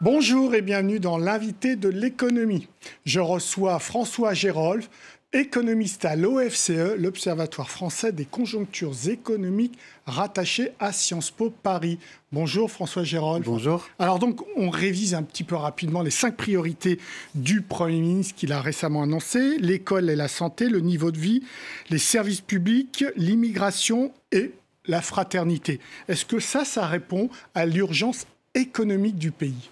Bonjour et bienvenue dans l'invité de l'économie. Je reçois François Gérolf, économiste à l'OFCE, l'Observatoire français des conjonctures économiques rattaché à Sciences Po Paris. Bonjour François Gérolf. Bonjour. Alors donc on révise un petit peu rapidement les cinq priorités du Premier ministre qu'il a récemment annoncé. L'école et la santé, le niveau de vie, les services publics, l'immigration et la fraternité. Est-ce que ça, ça répond à l'urgence économique du pays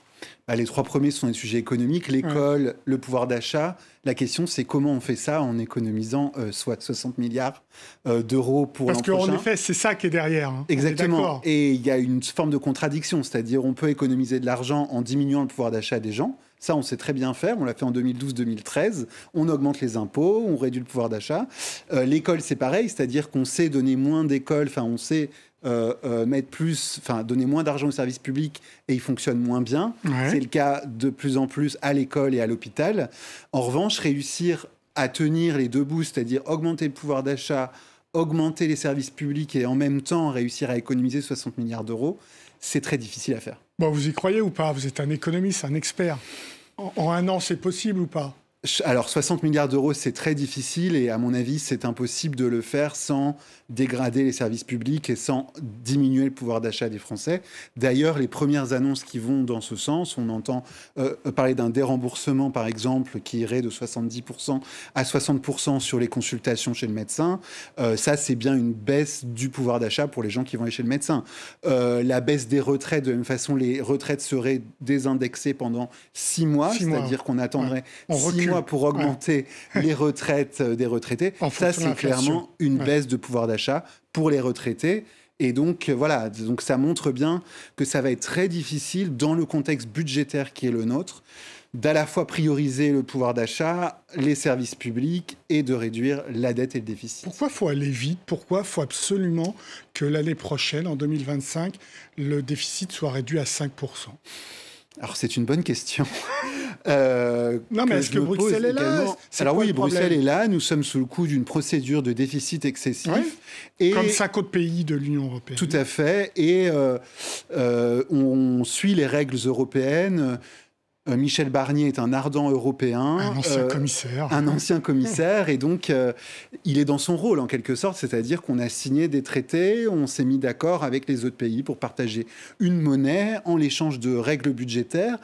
ah, les trois premiers sont des sujets économiques, l'école, le pouvoir d'achat. La question, c'est comment on fait ça en économisant euh, soit 60 milliards euh, d'euros pour Parce qu'en effet, c'est ça qui est derrière. Hein. Exactement. Et il y a une forme de contradiction, c'est-à-dire on peut économiser de l'argent en diminuant le pouvoir d'achat des gens. Ça, on sait très bien faire. On l'a fait en 2012-2013. On augmente les impôts, on réduit le pouvoir d'achat. Euh, l'école, c'est pareil, c'est-à-dire qu'on sait donner moins d'écoles, enfin, on sait euh, euh, mettre plus, enfin donner moins d'argent aux services publics et ils fonctionnent moins bien. C'est le cas de plus en plus à l'école et à l'hôpital. En revanche, réussir à tenir les deux bouts, c'est-à-dire augmenter le pouvoir d'achat, augmenter les services publics et en même temps réussir à économiser 60 milliards d'euros, c'est très difficile à faire. Bon, vous y croyez ou pas Vous êtes un économiste, un expert. en un an, c'est possible ou pas alors 60 milliards d'euros, c'est très difficile et à mon avis, c'est impossible de le faire sans dégrader les services publics et sans diminuer le pouvoir d'achat des Français. D'ailleurs, les premières annonces qui vont dans ce sens, on entend euh, euh, parler d'un déremboursement par exemple qui irait de 70% à 60% sur les consultations chez le médecin. Euh, ça, c'est bien une baisse du pouvoir d'achat pour les gens qui vont aller chez le médecin. la baisse des retraites, de la même façon, les retraites seraient désindexées pendant six mois, c'est-à-dire qu'on attendrait mois pour augmenter les retraites euh, des retraités. ça, c'est clairement une baisse de pouvoir d'achat pour les retraités. Et donc, euh, voilà, donc ça montre bien que ça va être très difficile dans le contexte budgétaire qui est le nôtre d'à la fois prioriser le pouvoir d'achat, les services publics et de réduire la dette et le déficit. Pourquoi faut aller vite Pourquoi faut absolument que l'année prochaine, en 2025, le déficit soit réduit à 5 alors c'est une bonne question. Euh, non, mais est-ce que, Bruxelles est là Alors oui, Bruxelles est là. Nous sommes sous le coup d'une procédure de déficit excessif. Et Comme cinq autres pays de l'Union européenne. Tout à fait. Et euh, euh, on suit les règles européennes. Michel Barnier est un ardent européen. Un ancien commissaire. Un ancien commissaire. Et donc, il est dans son rôle, en quelque sorte. C'est-à-dire qu'on a signé des traités, on s'est mis d'accord avec les autres pays pour partager une monnaie en l'échange de règles budgétaires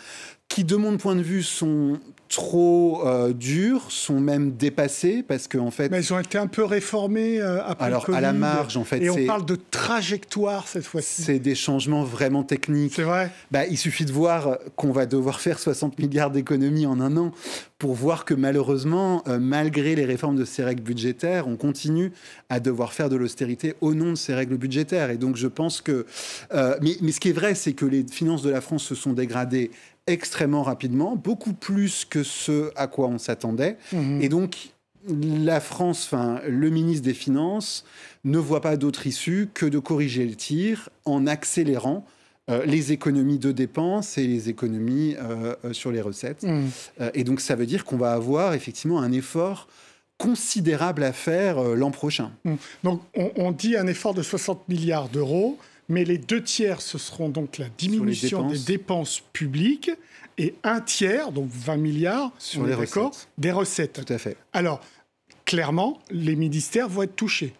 qui, de mon point de vue, sont trop euh, durs, sont même dépassés parce qu'en en fait. Mais ils ont été un peu réformés euh, après Alors, à la marge, en fait. Et on parle de trajectoire cette fois-ci. C'est des changements vraiment techniques. C'est vrai. Bah, il suffit de voir qu'on va devoir faire 60 milliards d'économies en un an pour voir que malheureusement, euh, malgré les réformes de ces règles budgétaires, on continue à devoir faire de l'austérité au nom de ces règles budgétaires. Et donc, je pense que. mais, mais ce qui est vrai, c'est que les finances de la France se sont dégradées extrêmement rapidement, beaucoup plus que ce à quoi on s'attendait. Mhm. Et donc, la France, enfin, le ministre des Finances ne voit pas d'autre issue que de corriger le tir en accélérant euh, les économies de dépenses et les économies euh, euh, sur les recettes. Mhm. et donc, ça veut dire qu'on va avoir effectivement un effort considérable à faire l'an prochain. Mhm. Donc, on, on dit un effort de 60 milliards d'euros mais les deux tiers, ce seront donc la diminution des dépenses publiques et un tiers, donc 20 milliards, sur les records, des recettes. Tout à fait. Alors, clairement, les ministères vont être touchés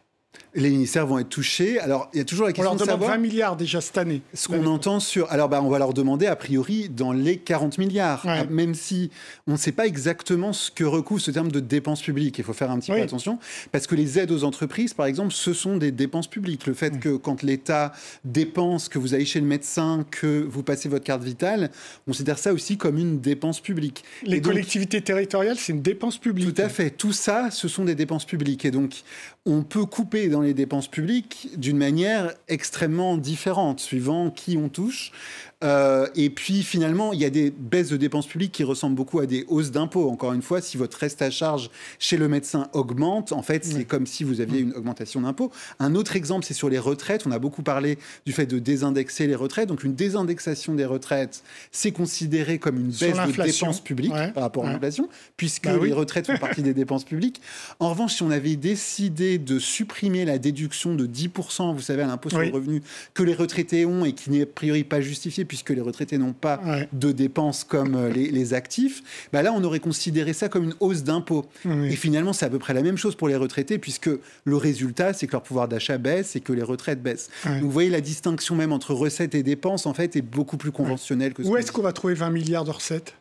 les ministères vont être touchés. Alors, il y a toujours la question 20 milliards déjà cette année. Ce qu'on entend sur. Alors, bah, on va leur demander, a priori, dans les 40 milliards, ah, même si on ne sait pas exactement ce que recouvre ce terme de dépenses publiques. Il faut faire un petit peu attention, parce que les aides aux entreprises, par exemple, ce sont des dépenses publiques. Le fait que quand l'État dépense, que vous allez chez le médecin, que vous passez votre carte vitale, on considère ça aussi comme une dépense publique. Les collectivités territoriales, c'est une dépense publique. Tout à fait. Tout ça, ce sont des dépenses publiques. Et donc, on peut couper dans les dépenses publiques d'une manière extrêmement différente, suivant qui on touche. Euh, et puis finalement, il y a des baisses de dépenses publiques qui ressemblent beaucoup à des hausses d'impôts. Encore une fois, si votre reste à charge chez le médecin augmente, en fait, c'est comme si vous aviez une augmentation d'impôts. Un autre exemple, c'est sur les retraites. On a beaucoup parlé du fait de désindexer les retraites. Donc une désindexation des retraites, c'est considéré comme une baisse de dépenses publiques par rapport à l'inflation, puisque bah les retraites font partie des dépenses publiques. En revanche, si on avait décidé de supprimer la déduction de 10%, vous savez, à l'impôt sur le revenu que les retraités ont et qui n'est a priori pas justifiée puisque les retraités n'ont pas de dépenses comme euh, les, actifs, bah là, on aurait considéré ça comme une hausse d'impôts. Et finalement, c'est à peu près la même chose pour les retraités, puisque le résultat, c'est que leur pouvoir d'achat baisse et que les retraites baissent. Donc, vous voyez, la distinction même entre recettes et dépenses, en fait, est beaucoup plus conventionnelle que Où est-ce qu'on va trouver 20 milliards de recettes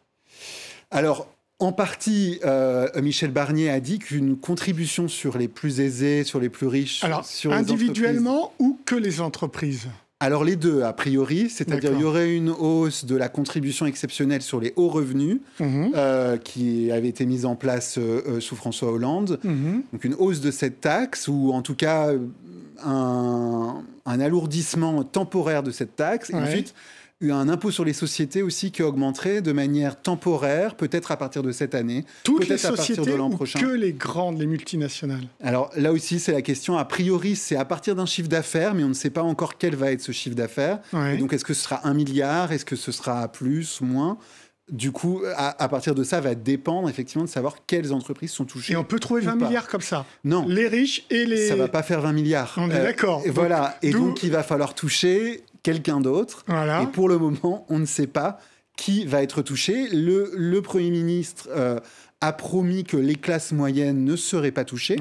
alors, en partie, euh, Michel Barnier a dit qu'une contribution sur les plus aisés, sur les plus riches, Alors, sur individuellement ou que les entreprises alors les deux, a priori, c'est-à-dire il y aurait une hausse de la contribution exceptionnelle sur les hauts revenus mhm. euh, qui avait été mise en place euh, euh, sous François Hollande, mhm. donc une hausse de cette taxe ou en tout cas un, alourdissement temporaire de cette taxe. Et ensuite, un impôt sur les sociétés aussi qui augmenterait de manière temporaire, peut-être à partir de cette année, toutes les sociétés à partir de l'an prochain. Que les grandes, les multinationales. Alors là aussi, c'est la question. A priori, c'est à partir d'un chiffre d'affaires, mais on ne sait pas encore quel va être ce chiffre d'affaires. Donc, est-ce que ce sera un milliard Est-ce que ce sera plus, moins du coup, à, partir de ça, va dépendre effectivement de savoir quelles entreprises sont touchées. Et on peut trouver 20 milliards comme ça. Non. Les riches et les. Ça va pas faire 20 milliards. On est euh, d'accord. Voilà. et donc, il va falloir toucher quelqu'un d'autre. Et pour le moment, on ne sait pas qui va être touché. Le, Premier ministre euh, a promis que les classes moyennes ne seraient pas touchées.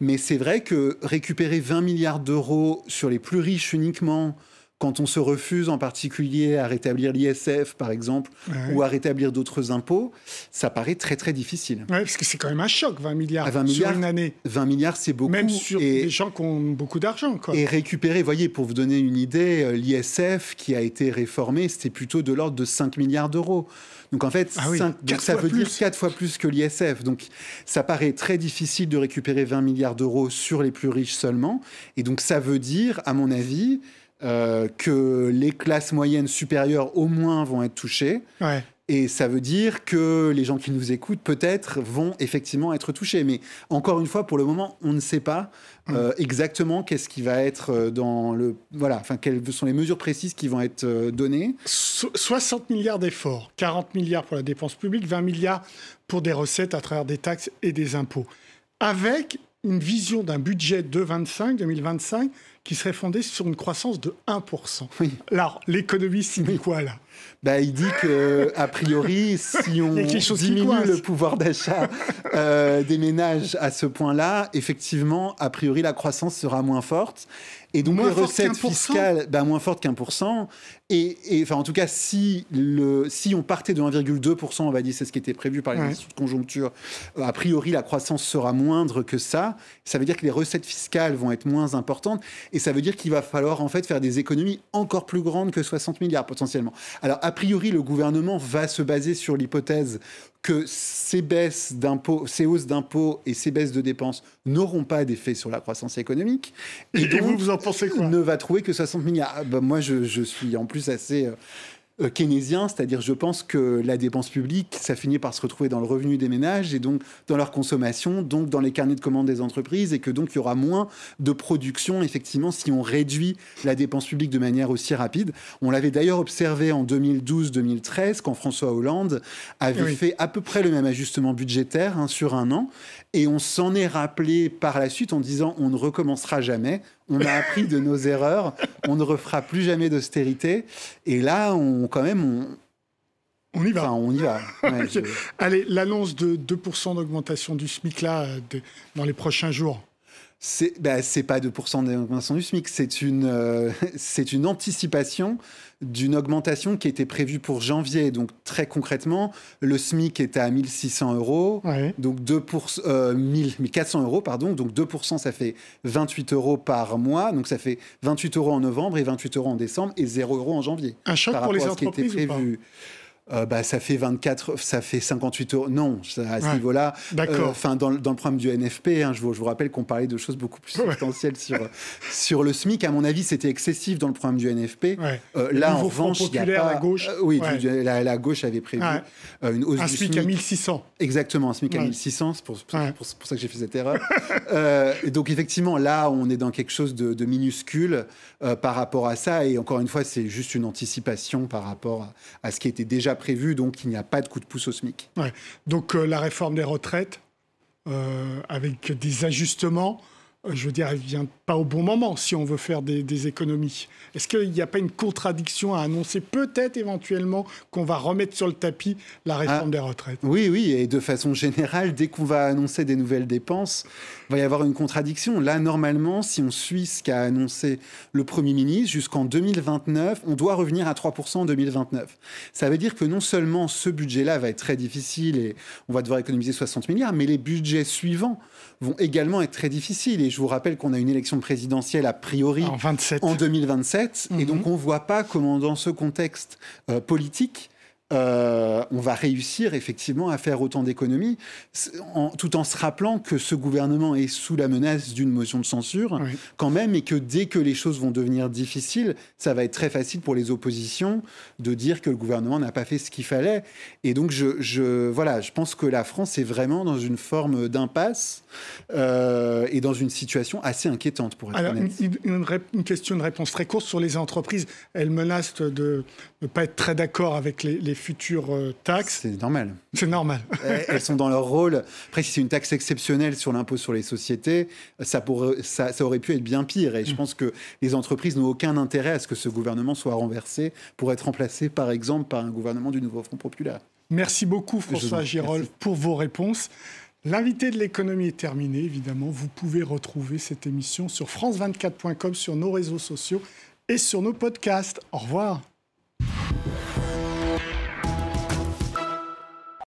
Mais c'est vrai que récupérer 20 milliards d'euros sur les plus riches uniquement quand on se refuse en particulier à rétablir l'ISF, par exemple, ou à rétablir d'autres impôts, ça paraît très très difficile. Oui, parce que c'est quand même un choc, 20 milliards, ah, sur une année. 20 milliards, c'est beaucoup. Même sur des gens qui ont beaucoup d'argent. Et récupérer, voyez, pour vous donner une idée, euh, l'ISF qui a été réformé, c'était plutôt de l'ordre de 5 milliards d'euros. Donc en fait, ah ça veut dire 4 fois plus que l'ISF. Donc ça paraît très difficile de récupérer 20 milliards d'euros sur les plus riches seulement. Et donc ça veut dire, à mon avis, euh, que les classes moyennes supérieures au moins vont être touchées. Et ça veut dire que les gens qui nous écoutent peut-être vont effectivement être touchés. Mais encore une fois, pour le moment, on ne sait pas mmh. euh, exactement qu'est-ce qui va être euh, dans le... Voilà, enfin, quelles sont les mesures précises qui vont être données. 60 milliards d'efforts, 40 milliards pour la dépense publique, 20 milliards pour des recettes à travers des taxes et des impôts. Avec une vision d'un budget de 2025 qui serait fondée sur une croissance de 1%. Alors, l'économiste, il dit quoi là bah, il dit que a priori, si on diminue le pouvoir d'achat euh, des ménages à ce point-là, effectivement, a priori, la croissance sera moins forte. Et donc les recettes fiscales, bah, moins fortes qu'un pour cent. Et, enfin, en tout cas, si, le, si on partait de 1,2%, on va dire, c'est ce qui était prévu par les ouais. de conjoncture, euh, a priori, la croissance sera moindre que ça. Ça veut dire que les recettes fiscales vont être moins importantes. Et ça veut dire qu'il va falloir en fait faire des économies encore plus grandes que 60 milliards potentiellement. Alors a priori, le gouvernement va se baser sur l'hypothèse que ces baisses d'impôts, ces hausses d'impôts et ces baisses de dépenses n'auront pas d'effet sur la croissance économique. Et, donc, vous, vous en pensez quoi Ne va trouver que 60 milliards. Ah, bah, moi, je, suis en plus assez euh, euh, keynésien, c'est-à-dire je pense que la dépense publique, ça finit par se retrouver dans le revenu des ménages et donc dans leur consommation, donc dans les carnets de commandes des entreprises, et que donc il y aura moins de production, effectivement, si on réduit la dépense publique de manière aussi rapide. On l'avait d'ailleurs observé en 2012-2013, quand François Hollande avait fait à peu près le même ajustement budgétaire hein, sur un an, et on s'en est rappelé par la suite en disant on ne recommencera jamais, on a appris de nos erreurs, on ne refera plus jamais d'austérité, et là on quand même, on, y va. on y va. Allez, l'annonce de 2% d'augmentation du SMIC là, euh, dans les prochains jours, c'est bah, pas 2% d'augmentation du SMIC, c'est une, euh, une anticipation d'une augmentation qui était prévue pour janvier. Donc très concrètement, le SMIC est à 1600 euros, donc 2 1400 euh, euros, pardon, donc 2% ça fait 28 euros par mois, donc ça fait 28 euros en novembre et 28 euros en décembre et 0 euros en janvier. Un choc par pour rapport les entreprises qui Ou pas euh, bah, ça fait 24, ça fait 58 euros. Non, à ce niveau-là, euh, enfin dans, dans, le programme du NFP, hein, je, vous, je, vous, rappelle qu'on parlait de choses beaucoup plus substantielles sur, sur le SMIC. À mon avis, c'était excessif dans le programme du NFP. Euh, là, en revanche, il a pas... gauche. oui, la, gauche avait prévu une hausse un du SMIC, SMIC. à 1600. Exactement, un SMIC à 1600. C'est pour, pour, ça que j'ai fait cette erreur. et donc effectivement, là, on est dans quelque chose de, minuscule par rapport à ça. Et encore une fois, c'est juste une anticipation par rapport à ce qui était déjà prévu, donc il n'y a pas de coup de pouce au SMIC. Donc euh, la réforme des retraites, euh, avec des ajustements, euh, je veux dire, elle ne vient pas au bon moment si on veut faire des, économies. Est-ce qu'il n'y a pas une contradiction à annoncer peut-être éventuellement qu'on va remettre sur le tapis la réforme ah. des retraites Oui, oui, et de façon générale, dès qu'on va annoncer des nouvelles dépenses, il va y avoir une contradiction. Là, normalement, si on suit ce qu'a annoncé le Premier ministre, jusqu'en 2029, on doit revenir à 3% en 2029. Ça veut dire que non seulement ce budget-là va être très difficile et on va devoir économiser 60 milliards, mais les budgets suivants vont également être très difficiles. Et je vous rappelle qu'on a une élection présidentielle a priori en, 2027. Et mhm. donc on ne voit pas comment dans ce contexte euh, politique, euh, on va réussir effectivement à faire autant d'économies, tout en se rappelant que ce gouvernement est sous la menace d'une motion de censure quand même, et que dès que les choses vont devenir difficiles, ça va être très facile pour les oppositions de dire que le gouvernement n'a pas fait ce qu'il fallait. Et donc je, je pense que la France est vraiment dans une forme d'impasse euh, et dans une situation assez inquiétante pour être Une, question, de réponse très courte sur les entreprises. Elles menacent de ne pas être très d'accord avec les, les futures euh, taxes. C'est normal. C'est normal. Eh, elles sont dans leur rôle. Après, si c'est une taxe exceptionnelle sur l'impôt sur les sociétés, ça, pourrait, ça, aurait pu être bien pire. Et je mm. pense que les entreprises n'ont aucun intérêt à ce que ce gouvernement soit renversé pour être remplacé, par exemple, par un gouvernement du nouveau Front populaire. Merci beaucoup, François Girol, pour vos réponses. L'invité de l'économie est terminé, évidemment. Vous pouvez retrouver cette émission sur France24.com, sur nos réseaux sociaux et sur nos podcasts. Au revoir.